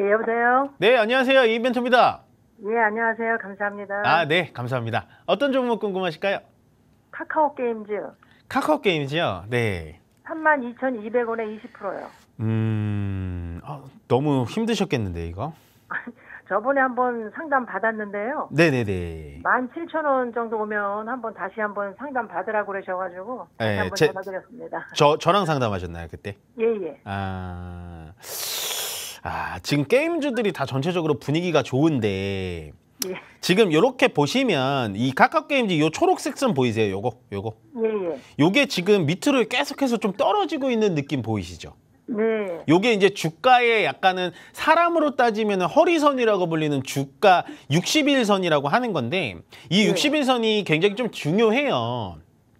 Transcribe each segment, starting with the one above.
예, 여보세요? 네, 안녕하세요. 이벤트입니다. 예, 안녕하세요. 감사합니다. 아, 네, 감사합니다. 어떤 종목 궁금하실까요? 카카오 게임즈요. 카카오 게임즈요? 네. 32,200원에 20%요. 음, 아, 너무 힘드셨겠는데, 이거? 저번에 한번 상담 받았는데요. 네네네. 17,000원 정도 오면 한번 다시 한번 상담 받으라고 그러셔가지고 네, 한번 전화드렸습니다. 저, 저랑 상담하셨나요, 그때? 예, 예. 아... 아, 지금 게임주들이 다 전체적으로 분위기가 좋은데 예. 지금 이렇게 보시면 이 카카오게임즈 요 초록색 선 보이세요? 요거 요거 예, 예, 요게 지금 밑으로 계속해서 좀 떨어지고 있는 느낌 보이시죠? 네. 요게 이제 주가에 약간은 사람으로 따지면 허리선이라고 불리는 주가 60일선이라고 하는 건데 이 네. 60일선이 굉장히 좀 중요해요.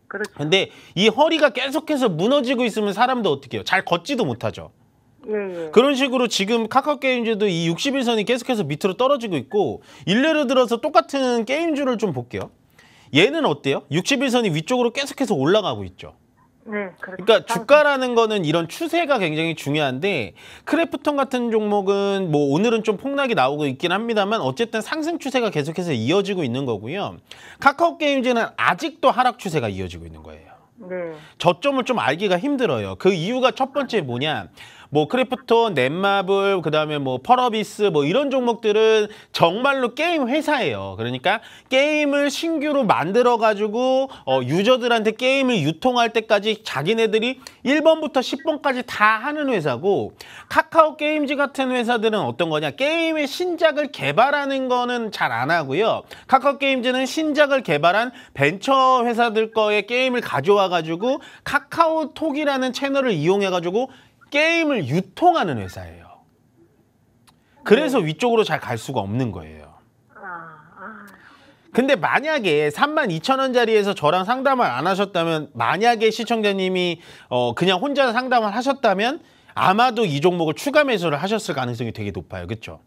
그렇죠. 근데 이 허리가 계속해서 무너지고 있으면 사람도 어떻게 해요? 잘 걷지도 못하죠. 네. 그런 식으로 지금 카카오 게임즈도 이 60일선이 계속해서 밑으로 떨어지고 있고 일례로 들어서 똑같은 게임주를 좀 볼게요. 얘는 어때요? 60일선이 위쪽으로 계속해서 올라가고 있죠. 네, 그 그러니까 주가라는 거는 이런 추세가 굉장히 중요한데 크래프톤 같은 종목은 뭐 오늘은 좀 폭락이 나오고 있긴 합니다만 어쨌든 상승 추세가 계속해서 이어지고 있는 거고요. 카카오 게임즈는 아직도 하락 추세가 이어지고 있는 거예요. 네. 저점을 좀 알기가 힘들어요. 그 이유가 첫 번째 뭐냐? 뭐크리프톤 넷마블, 그다음에 뭐 펄어비스 뭐 이런 종목들은 정말로 게임 회사예요. 그러니까 게임을 신규로 만들어 가지고 어, 유저들한테 게임을 유통할 때까지 자기네들이 1번부터 10번까지 다 하는 회사고 카카오 게임즈 같은 회사들은 어떤 거냐? 게임의 신작을 개발하는 거는 잘 안 하고요. 카카오 게임즈는 신작을 개발한 벤처 회사들 거에 게임을 가져와 가지고 카카오톡이라는 채널을 이용해 가지고 게임을 유통하는 회사예요. 그래서 네. 위쪽으로 잘 갈 수가 없는 거예요. 아, 아. 근데 만약에 3 2 0원짜리에서 저랑 상담을 안 하셨다면 만약에 시청자님이 어 그냥 혼자 상담을 하셨다면 아마도 이 종목을 추가 매수를 하셨을 가능성이 되게 높아요. 그렇죠?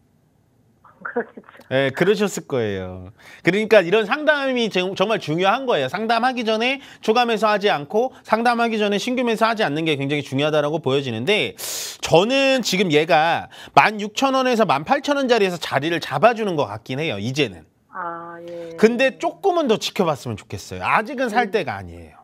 그러겠죠. 네, 그러셨을 거예요. 그러니까 이런 상담이 정말 중요한 거예요. 상담하기 전에 초감에서 하지 않고 상담하기 전에 신규면서 하지 않는 게 굉장히 중요하다고 라 보여지는데 저는 지금 얘가 만0 0 원에서만 0 0원자리에서 자리를 잡아주는 것 같긴 해요. 이제는. 아, 예. 근데 조금은 더 지켜봤으면 좋겠어요. 아직은 살 음. 때가 아니에요.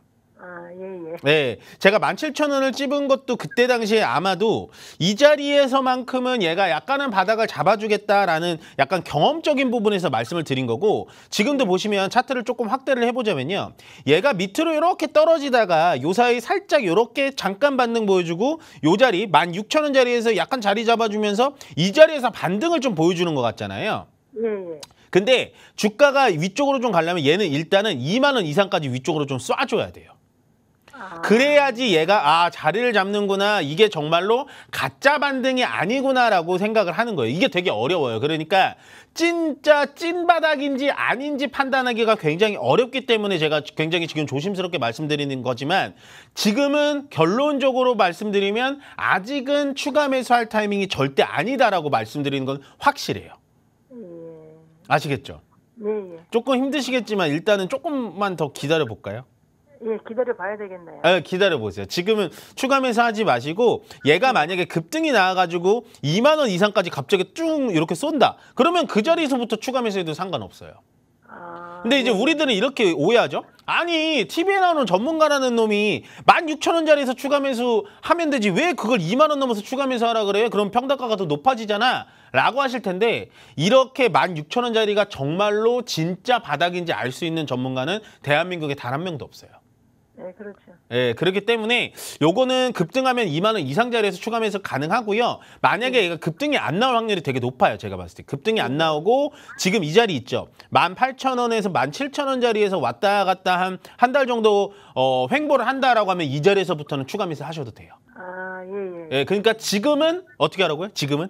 네, 제가 17,000원을 찝은 것도 그때 당시에 아마도 이 자리에서만큼은 얘가 약간은 바닥을 잡아주겠다라는 약간 경험적인 부분에서 말씀을 드린 거고 지금도 보시면 차트를 조금 확대를 해보자면요. 얘가 밑으로 이렇게 떨어지다가 요 사이 살짝 이렇게 잠깐 반등 보여주고 요 자리 16,000원 자리에서 약간 자리 잡아주면서 이 자리에서 반등을 좀 보여주는 것 같잖아요. 네. 근데 주가가 위쪽으로 좀 가려면 얘는 일단은 2만 원 이상까지 위쪽으로 좀 쏴줘야 돼요. 그래야지 얘가 아 자리를 잡는구나 이게 정말로 가짜 반등이 아니구나라고 생각을 하는 거예요. 이게 되게 어려워요. 그러니까 진짜 찐바닥인지 아닌지 판단하기가 굉장히 어렵기 때문에 제가 굉장히 지금 조심스럽게 말씀드리는 거지만 지금은 결론적으로 말씀드리면 아직은 추가 매수할 타이밍이 절대 아니다라고 말씀드리는 건 확실해요. 음. 아시겠죠? 네, 네. 조금 힘드시겠지만 일단은 조금만 더 기다려 볼까요? 예, 기다려 봐야 되겠네요. 아, 기다려 보세요. 지금은 추가 매수하지 마시고 얘가 만약에 급등이 나와 가지고 2만 원 이상까지 갑자기 쭉 이렇게 쏜다. 그러면 그 자리에서부터 추가 매수해도 상관없어요. 아, 근데 이제 예. 우리들은 이렇게 오해하죠. 아니 TV에 나오는 전문가라는 놈이 16,000원짜리에서 추가 매수 하면 되지 왜 그걸 2만 원 넘어서 추가 매수하라 그래요? 그럼 평가가가 더 높아지잖아 라고 하실 텐데 이렇게 16,000원짜리가 정말로 진짜 바닥인지 알 수 있는 전문가는 대한민국에 단 한 명도 없어요. 예, 그렇죠. 예, 그렇기 때문에 요거는 급등하면 2만 원 이상 자리에서 추가 매서 가능하고요. 만약에 네. 얘가 급등이 안 나올 확률이 되게 높아요. 제가 봤을 때. 급등이 안 네. 나오고 지금 이 자리 있죠. 18,000원에서 17,000원 자리에서 왔다 갔다 한 한 달 정도 어, 횡보를 한다라고 하면 이 자리에서부터는 추가 매서 하셔도 돼요. 아, 예, 예. 예, 그러니까 지금은 어떻게 하라고요? 지금은?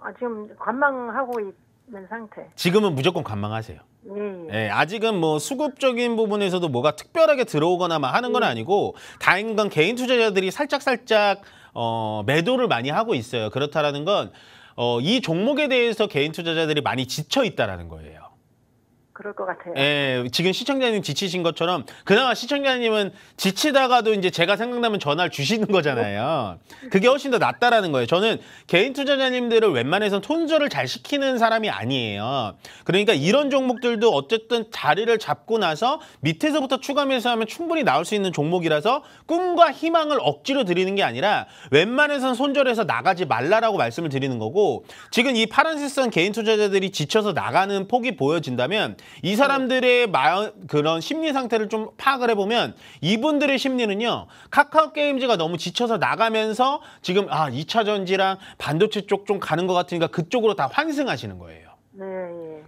아, 지금 관망하고 있는 상태. 지금은 무조건 관망하세요. 음. 예, 아직은 뭐 수급적인 부분에서도 뭐가 특별하게 들어오거나 막 하는 건 음. 아니고 다행인 건 개인 투자자들이 살짝살짝 어, 매도를 많이 하고 있어요. 그렇다라는 건 어, 이 종목에 대해서 개인 투자자들이 많이 지쳐 있다라는 거예요. 그럴 것 같아요. 예, 지금 시청자님 지치신 것처럼 그나마 시청자님은 지치다가도 이제 제가 생각나면 전화를 주시는 거잖아요. 그게 훨씬 더 낫다라는 거예요. 저는 개인 투자자님들을 웬만해선 손절을 잘 시키는 사람이 아니에요. 그러니까 이런 종목들도 어쨌든 자리를 잡고 나서 밑에서부터 추가 매수하면 충분히 나올 수 있는 종목이라서 꿈과 희망을 억지로 드리는 게 아니라 웬만해선 손절해서 나가지 말라라고 말씀을 드리는 거고 지금 이 파란색선 개인 투자자들이 지쳐서 나가는 폭이 보여진다면 이 사람들의 마 그런 심리 상태를 좀 파악을 해보면 이분들의 심리는요. 카카오 게임즈가 너무 지쳐서 나가면서 지금 아 2차 전지랑 반도체 쪽 좀 가는 것 같으니까 그쪽으로 다 환승하시는 거예요. 네,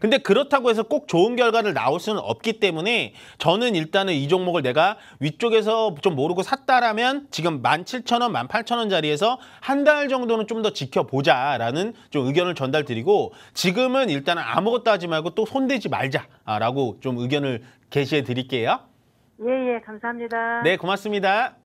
근데 그렇다고 해서 꼭 좋은 결과를 나올 수는 없기 때문에 저는 일단은 이 종목을 내가 위쪽에서 좀 모르고 샀다라면 지금 만 칠천 원 만 팔천 원 자리에서 한 달 정도는 좀 더 지켜보자라는 좀 의견을 전달드리고 지금은 일단은 아무것도 하지 말고 또 손대지 말자라고 좀 의견을 게시해 드릴게요. 예, 예, 감사합니다. 네, 고맙습니다.